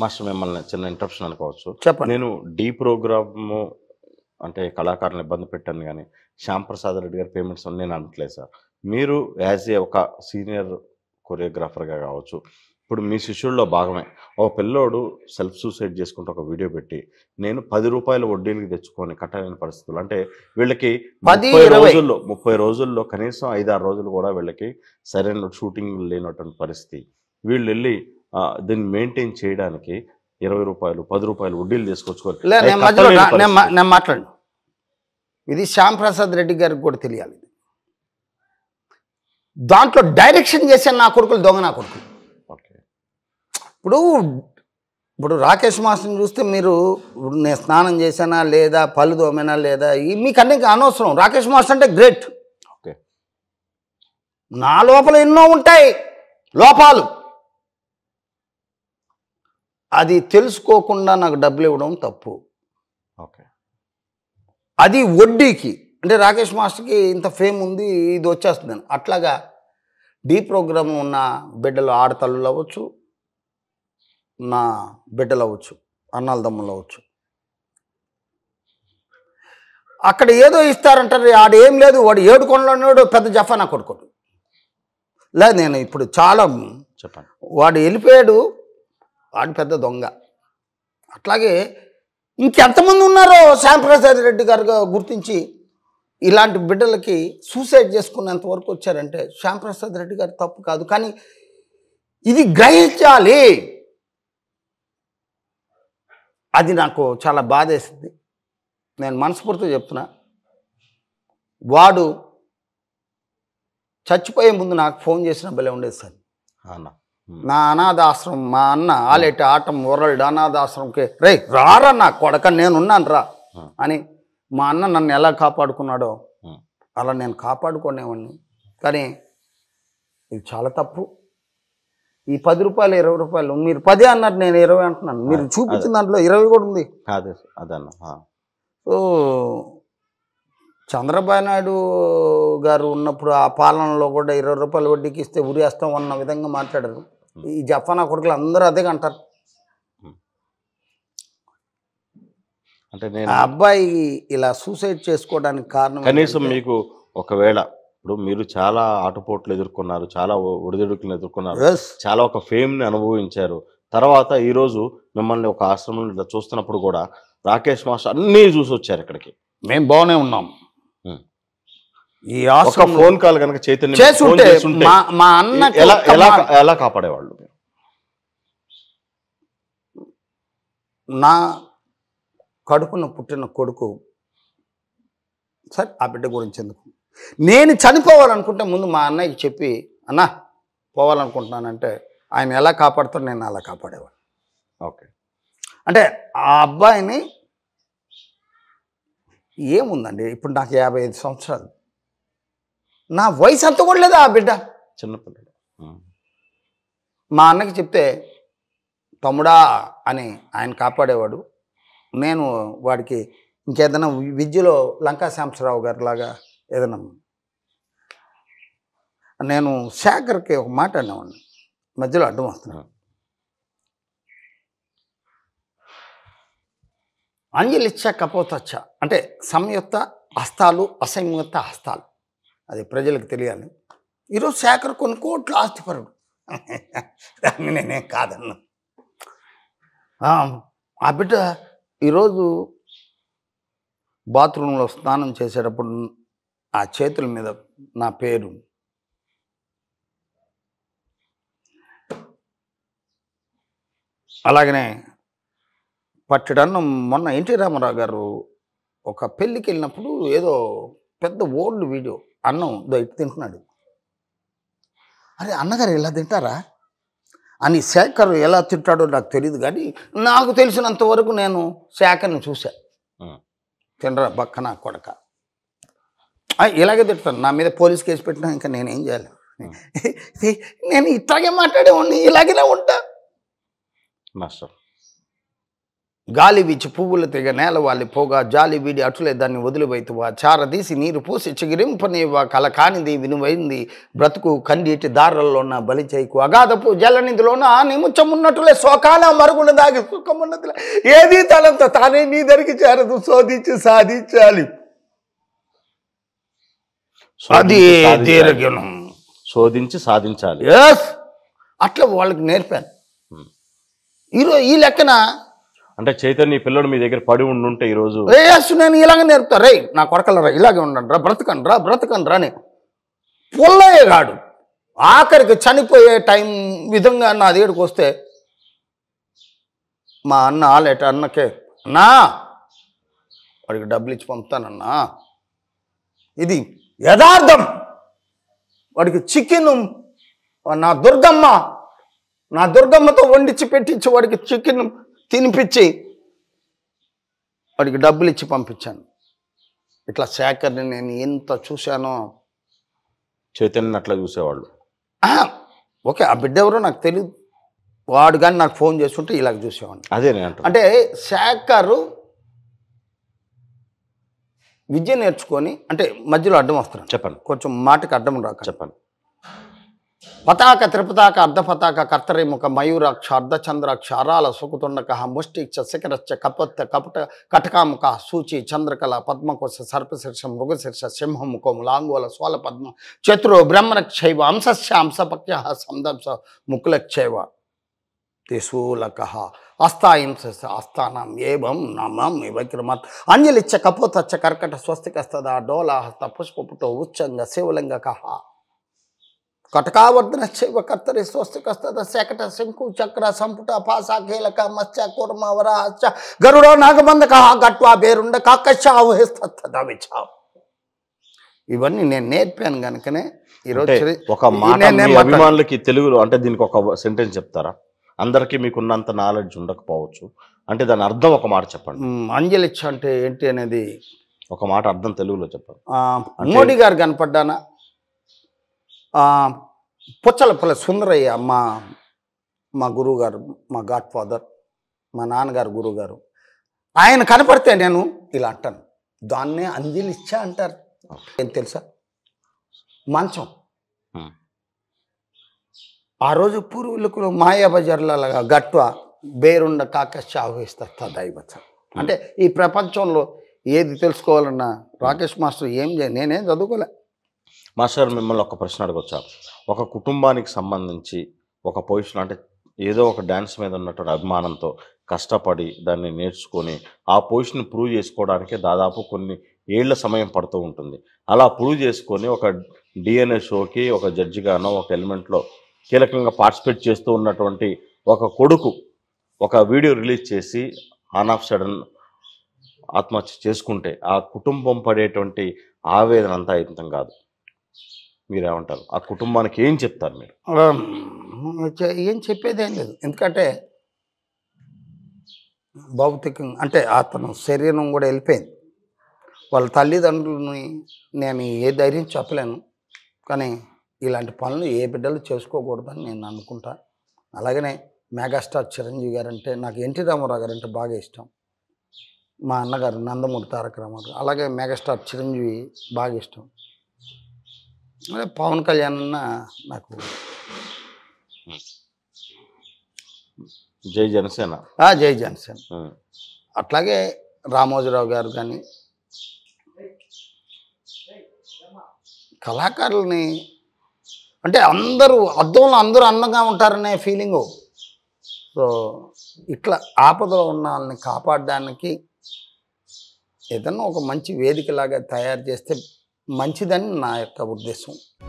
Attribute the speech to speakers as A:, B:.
A: master మిమ్మల్ని చిన్న interruption అనుకోవచ్చు చెప్పండి నేను డీ ప్రోగ్రాము అంటే కళాకారులను ఇబ్బంది పెట్టాను కానీ శ్యామ్ ప్రసాద్ రెడ్డి గారి పేమెంట్స్ నేను అనట్లేదు సార్ మీరు యాజ్ ఏ ఒక సీనియర్ కొరియోగ్రాఫర్గా కావచ్చు ఇప్పుడు మీ శిష్యుల్లో భాగమే ఒక పిల్లోడు సెల్ఫ్ సూసైడ్ చేసుకుంటూ ఒక వీడియో పెట్టి నేను పది రూపాయల వడ్డీలకి తెచ్చుకొని కట్టలేని పరిస్థితులు అంటే వీళ్ళకి ముప్పై రోజుల్లో ముప్పై రోజుల్లో కనీసం ఐదారు రోజులు కూడా వీళ్ళకి సరైన షూటింగ్ లేనటువంటి పరిస్థితి వీళ్ళు వెళ్ళి దీన్ని మెయింటైన్ చేయడానికి ఇరవై రూపాయలు పది రూపాయలు వడ్డీలు తీసుకొచ్చుకోవాలి నేను మాట్లాడు ఇది శ్యామ్ ప్రసాద్ రెడ్డి గారికి
B: కూడా తెలియాలి దాంట్లో డైరెక్షన్ చేసే నా కొడుకులు దొంగ నా కొడుకులు ఇప్పుడు ఇప్పుడు రాకేష్ మాస్టర్ని చూస్తే మీరు నేను స్నానం చేశానా లేదా పళ్ళు దోమేనా లేదా మీకు అన్నీ అనవసరం రాకేష్ మాస్టర్ అంటే గ్రేట్ ఓకే నా లోపల ఎన్నో ఉంటాయి లోపాలు అది తెలుసుకోకుండా నాకు డబ్బులు ఇవ్వడం తప్పు ఓకే అది వడ్డీకి అంటే రాకేష్ మాస్టర్కి ఇంత ఫేమ్ ఉంది ఇది వచ్చేస్తుందని అట్లాగా డీ ప్రోగ్రామ్ ఉన్న బిడ్డలు ఆడతల్లులు అవ్వచ్చు నా బిడ్డలు అవ్వచ్చు అన్నాల దమ్ములు అవ్వచ్చు అక్కడ ఏదో ఇస్తారంటారు ఆడు ఏం లేదు వాడు ఏడు కొనలోడు పెద్ద జఫానా కొడుకోడు లేదు నేను ఇప్పుడు చాలా చెప్పాను వాడు వెళ్ళిపోయాడు వాడు పెద్ద దొంగ అట్లాగే ఇంకెంతమంది ఉన్నారో శ్యాంప్రసాద్ రెడ్డి గారు గుర్తించి ఇలాంటి బిడ్డలకి సూసైడ్ చేసుకున్నంత వరకు వచ్చారంటే శ్యాంప్రసాద్ రెడ్డి గారు తప్పు కాదు కానీ ఇది గ్రహించాలి అది నాకు చాలా బాధేసింది నేను మనస్ఫూర్తిగా చెప్తున్నా వాడు చచ్చిపోయే ముందు నాకు ఫోన్ చేసిన భలే ఉండేది సార్ అన్నా నా అనాథాశ్రమం మా అన్న ఆలేటి ఆటం వరల్డ్ అనాథాశ్రమంకి రే రారా నా కొడక నేనున్నాను రా అని మా అన్న నన్ను ఎలా కాపాడుకున్నాడో అలా నేను కాపాడుకునేవాడిని కానీ ఇది చాలా తప్పు ఈ పది రూపాయలు ఇరవై రూపాయలు మీరు పదే అన్నారు నేను ఇరవై అంటున్నాను మీరు చూపించిన దాంట్లో ఇరవై కూడా ఉంది
A: అదే అదన్న
B: సో చంద్రబాబు నాయుడు గారు ఉన్నప్పుడు ఆ పాలనలో కూడా ఇరవై రూపాయలు వడ్డీకి ఇస్తే ఉరి వేస్తాం అన్న విధంగా మాట్లాడారు ఈ జపానా కొడుకులు అందరూ అదే అంటారు అంటే నేను అబ్బాయి ఇలా సూసైడ్ చేసుకోవడానికి కారణం కనీసం మీకు
A: ఒకవేళ ఇప్పుడు మీరు చాలా ఆటపోట్లు ఎదుర్కొన్నారు చాలా ఒడిదుడుకులు ఎదుర్కొన్నారు చాలా ఒక ఫేమ్ని అనుభవించారు తర్వాత ఈరోజు మిమ్మల్ని ఒక ఆశ్రమంలో చూస్తున్నప్పుడు కూడా రాకేష్ మాస్టర్ అన్నీ చూసి వచ్చారు ఇక్కడికి మేము బాగానే ఉన్నాం ఈ ఫోన్ కాల్ కనుక చైతన్య
B: మా అన్న ఎలా ఎలా
A: ఎలా కాపాడేవాళ్ళు
B: నా కడుపున పుట్టిన కొడుకు సరే ఆ బిడ్డ గురించి ఎందుకు నేను చనిపోవాలనుకుంటే ముందు మా అన్నయ్యకి చెప్పి అన్న పోవాలనుకుంటున్నానంటే ఆయన ఎలా కాపాడుతాడు నేను అలా కాపాడేవాడు ఓకే అంటే ఆ అబ్బాయిని ఏముందండి ఇప్పుడు నాకు యాభై ఐదు సంవత్సరాలు నా వయసు అంత కూడా లేదా ఆ బిడ్డ చిన్నపిల్లడు మా అన్నకి చెప్తే తమ్ముడా అని ఆయన కాపాడేవాడు నేను వాడికి ఇంకేదైనా విద్యలో లంకా శాంసరావు గారి లాగా ఏదైనా నేను శేఖర్కి ఒక మాట అన్నావాడిని మధ్యలో అడ్డం వస్తున్నాను అంజలిచ్చా కపోతచ్చా అంటే సంయుక్త హస్తాలు అసంయుక్త హస్తాలు అది ప్రజలకు తెలియాలి ఈరోజు శాఖర్ కొన్ని కోట్లు ఆస్తిపరుడు దాన్ని నేనేం కాదన్నా ఆ బిడ్డ ఈరోజు బాత్రూంలో స్నానం చేసేటప్పుడు ఆ చేతుల మీద నా పేరు అలాగనే పట్టడన్న మొన్న ఎన్టీ రామారావు గారు ఒక పెళ్ళికి వెళ్ళినప్పుడు ఏదో పెద్ద ఓల్డ్ వీడియో అన్నం బయట తింటున్నాడు అరే అన్నగారు ఇలా తింటారా అని శేఖర్ ఎలా తింటాడో నాకు తెలియదు కానీ నాకు తెలిసినంత వరకు నేను శేఖర్ని చూశా తినరా పక్కన కొడక ఇలాగే తింటాను నా మీద పోలీస్ కేసు పెట్టినా ఇంకా నేనేం చేయాలి నేను ఇట్లాగే మాట్లాడేవాడిని ఇలాగే ఉంటా మాస్టర్ గాలి వీచి పువ్వులు తెగ నేల వాలి పోగా జాలి వీడి అటులే దాన్ని వదిలివైతువా చారదీసి నీరు పూసి చిగిరింపనివా కల కానిది వినువైంది బ్రతుకు కండిటి దారులలోన బలి చేయకు అగాధపు జలనిధిలోన నిముచ్చమున్నట్లే శోకాల మరుగున దాగి సుఖమున్నట్లే ఏది తలంతో తానే నీ దరికి చేరదు శోధించి సాధించాలి
A: శోధించి సాధించాలి ఎస్ అట్లా వాళ్ళకి నేర్పాను ఈరోజు ఈ లెక్కన అంటే చైతన్య పిల్లడు మీ దగ్గర పడి ఉండుంటే ఈరోజు రే
B: అసలు నేను ఇలాగే నేర్పుతా రే నా కొడకలరా ఇలాగే ఉండండి రా బ్రతకండి రా బ్రతకండి రా అని కాడు ఆఖరికి చనిపోయే టైం విధంగా నా దగ్గరికి వస్తే మా అన్న ఆలేట అన్నకే అన్నా వాడికి డబ్బులు ఇచ్చి పంపుతానన్నా ఇది యథార్థం వాడికి చికెన్ నా దుర్గమ్మ నా దుర్గమ్మతో వండించి పెట్టించి వాడికి చికెన్ తినిపించి వాడికి డబ్బులు ఇచ్చి పంపించాను ఇట్లా శేఖర్ని నేను ఎంత చూశానో
A: చైతన్యని అట్లా చూసేవాళ్ళు
B: ఓకే ఆ బిడ్డ ఎవరో నాకు తెలియదు వాడు కానీ నాకు ఫోన్ చేస్తుంటే ఇలాగ చూసేవాడిని అదే అంటే శేఖర్ విద్య నేర్చుకొని అంటే మధ్యలో అడ్డం వస్తున్నాను చెప్పండి కొంచెం మాటకి అడ్డం రాక చెప్పండి పతాక త్రిపతాక అర్ధపతాక కర్తరేముఖ మయూరాక్ష అర్ధచంద్రాక్ష అరాల సుకుతుండక ముష్టిక్ష శిఖరచ్చ కపత్త కపట కటకాముఖ సూచి చంద్రకళ పద్మకోశ సర్పశీర్ష మృగశీర్ష సింహముఖం లాంగోల సోల పద్మ చతురు బ్రహ్మరక్షైవ అంశస్య అంశపక్య సందంశ ముకులక్షైవ త్రిశూలక అస్థాయింస అస్థానం ఏం నమం విక్రమాత్ అంజలిచ్చ కపోతచ్చ కర్కట స్వస్తికస్తద డోలాహస్త పుష్పపుటో ఉచ్చంగ శివలింగక కటకావర్ధన కర్తరి స్వస్తి కస్తద శకట శంకు చక్ర సంపుట పాస కీలక మత్స్య కూర్మ వరహస్య గరుడ నాగబంధక గట్వా బేరుండ కాకశావిస్తాం ఇవన్నీ నేను నేర్పాను కనుకనే ఈరోజు ఒక అభిమానులకి
A: తెలుగులో అంటే దీనికి ఒక సెంటెన్స్ చెప్తారా అందరికీ మీకున్నంత నాలెడ్జ్ ఉండకపోవచ్చు అంటే దాని అర్థం ఒక మాట చెప్పండి అంజలిచ్చ అంటే ఏంటి అనేది ఒక మాట అర్థం తెలుగులో చెప్పండి
B: మోడీ గారు కనపడ్డానా పుచ్చలపల్లి సుందరయ్య మా మా గురువుగారు మా గాడ్ ఫాదర్ మా నాన్నగారు గురువుగారు ఆయన కనపడితే నేను ఇలా అంటాను దాన్నే అందిలిచ్చా అంటారు ఏం తెలుసా మంచం ఆ రోజు పూర్వీలకు మాయాబజార్ల గట్వ బేరుండ కాకస్ ఆహ్వానిస్తారు దైవత్సం అంటే ఈ ప్రపంచంలో ఏది తెలుసుకోవాలన్నా రాకేష్ మాస్టర్ ఏం చేయ నేనేం చదువుకోలే
A: మాస్టర్ మిమ్మల్ని ఒక ప్రశ్న అడగొచ్చా ఒక కుటుంబానికి సంబంధించి ఒక పొజిషన్ అంటే ఏదో ఒక డ్యాన్స్ మీద ఉన్నటువంటి అభిమానంతో కష్టపడి దాన్ని నేర్చుకొని ఆ పొజిషన్ ప్రూవ్ చేసుకోవడానికి దాదాపు కొన్ని ఏళ్ల సమయం పడుతూ ఉంటుంది అలా ప్రూవ్ చేసుకొని ఒక డిఎన్ఏ షోకి ఒక జడ్జిగానో ఒక ఎలిమెంట్లో కీలకంగా పార్టిసిపేట్ చేస్తూ ఉన్నటువంటి ఒక కొడుకు ఒక వీడియో రిలీజ్ చేసి ఆన్ ఆఫ్ సడన్ ఆత్మహత్య చేసుకుంటే ఆ కుటుంబం పడేటువంటి ఆవేదన అంతా ఇంతం కాదు మీరేమంటారు ఆ కుటుంబానికి ఏం చెప్తారు మీరు
B: ఏం చెప్పేదేం లేదు ఎందుకంటే భౌతికంగా అంటే అతను శరీరం కూడా వెళ్ళిపోయింది వాళ్ళ తల్లిదండ్రులని నేను ఏ ధైర్యం చెప్పలేను కానీ ఇలాంటి పనులు ఏ బిడ్డలు చేసుకోకూడదని నేను అనుకుంటా అలాగనే మెగాస్టార్ చిరంజీవి గారు అంటే నాకు ఎన్టీ రామారావు గారు అంటే బాగా ఇష్టం మా అన్నగారు నందమూరి తారక రామారావు అలాగే మెగాస్టార్ చిరంజీవి బాగా ఇష్టం పవన్ కళ్యాణ్ అన్న
A: నాకు జై జనసేన జై జనసేన
B: అట్లాగే రామోజీరావు గారు కానీ కళాకారుల్ని అంటే అందరూ అద్దంలో అందరూ అందంగా ఉంటారనే ఫీలింగు సో ఇట్లా ఆపదలో ఉన్న వాళ్ళని కాపాడడానికి ఏదన్నా ఒక మంచి వేదికలాగా తయారు చేస్తే మంచిదని నా యొక్క ఉద్దేశం